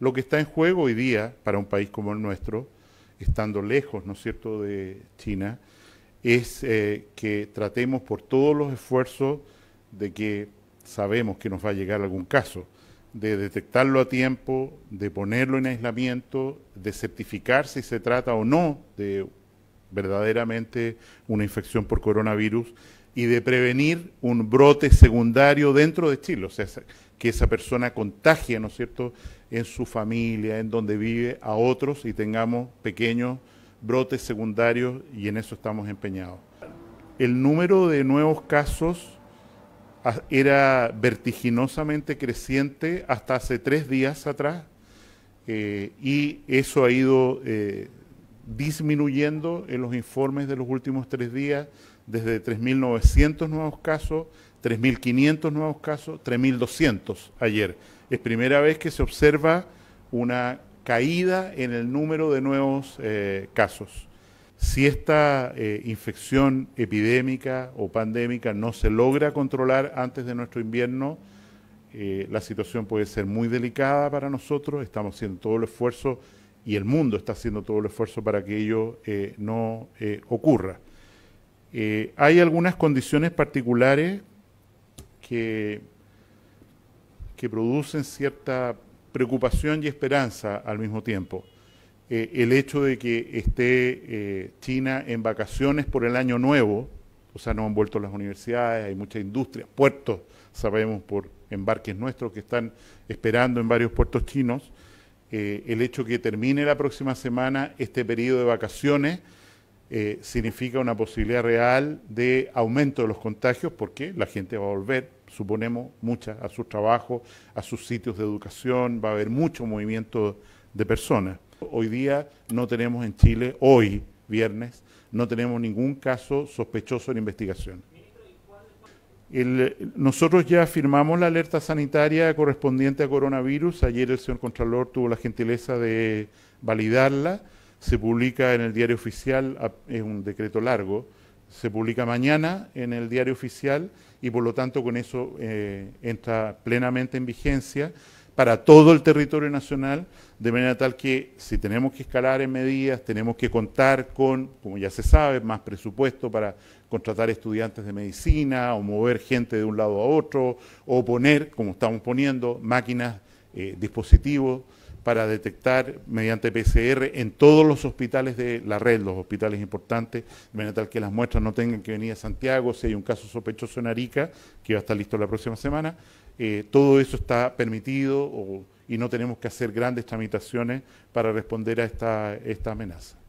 lo que está en juego hoy día para un país como el nuestro, estando lejos, ¿no es cierto?, de China, es eh, que tratemos por todos los esfuerzos de que sabemos que nos va a llegar algún caso, de detectarlo a tiempo, de ponerlo en aislamiento, de certificar si se trata o no de verdaderamente una infección por coronavirus y de prevenir un brote secundario dentro de Chile. O sea, que esa persona contagie, ¿no es cierto?, en su familia, en donde vive, a otros y tengamos pequeños brotes secundarios y en eso estamos empeñados. El número de nuevos casos ah, era vertiginosamente creciente hasta hace tres días atrás eh, y eso ha ido eh, disminuyendo en los informes de los últimos tres días, desde 3.900 nuevos casos, 3.500 nuevos casos, 3.200 ayer. Es primera vez que se observa una caída en el número de nuevos eh, casos. Si esta eh, infección epidémica o pandémica no se logra controlar antes de nuestro invierno, eh, la situación puede ser muy delicada para nosotros. Estamos haciendo todo el esfuerzo y el mundo está haciendo todo el esfuerzo para que ello eh, no eh, ocurra. Eh, hay algunas condiciones particulares que, que, producen cierta preocupación y esperanza al mismo tiempo. el hecho de que esté China en vacaciones por el año nuevo, o sea, no han vuelto las universidades, hay muchas industrias, puertos, sabemos por embarques nuestros que están esperando en varios puertos chinos, eh, el hecho que termine la próxima semana este periodo de vacaciones eh, significa una posibilidad real de aumento de los contagios porque la gente va a volver, suponemos, mucha a sus trabajos, a sus sitios de educación, va a haber mucho movimiento de personas. Hoy día no tenemos en Chile, hoy, viernes, no tenemos ningún caso sospechoso en investigación. El, nosotros ya firmamos la alerta sanitaria correspondiente a coronavirus. Ayer el señor Contralor tuvo la gentileza de validarla. Se publica en el diario oficial, es un decreto largo, se publica mañana en el diario oficial y por lo tanto con eso eh, entra plenamente en vigencia para todo el territorio nacional, de manera tal que si tenemos que escalar en medidas, tenemos que contar con, como ya se sabe, más presupuesto para contratar estudiantes de medicina o mover gente de un lado a otro o poner, como estamos poniendo, máquinas, eh, dispositivos para detectar mediante PCR en todos los hospitales de la red, los hospitales importantes, de manera tal que las muestras no tengan que venir a Santiago, si hay un caso sospechoso en Arica, que va a estar listo la próxima semana, eh, todo eso está permitido y no tenemos que hacer grandes tramitaciones para responder a esta amenaza.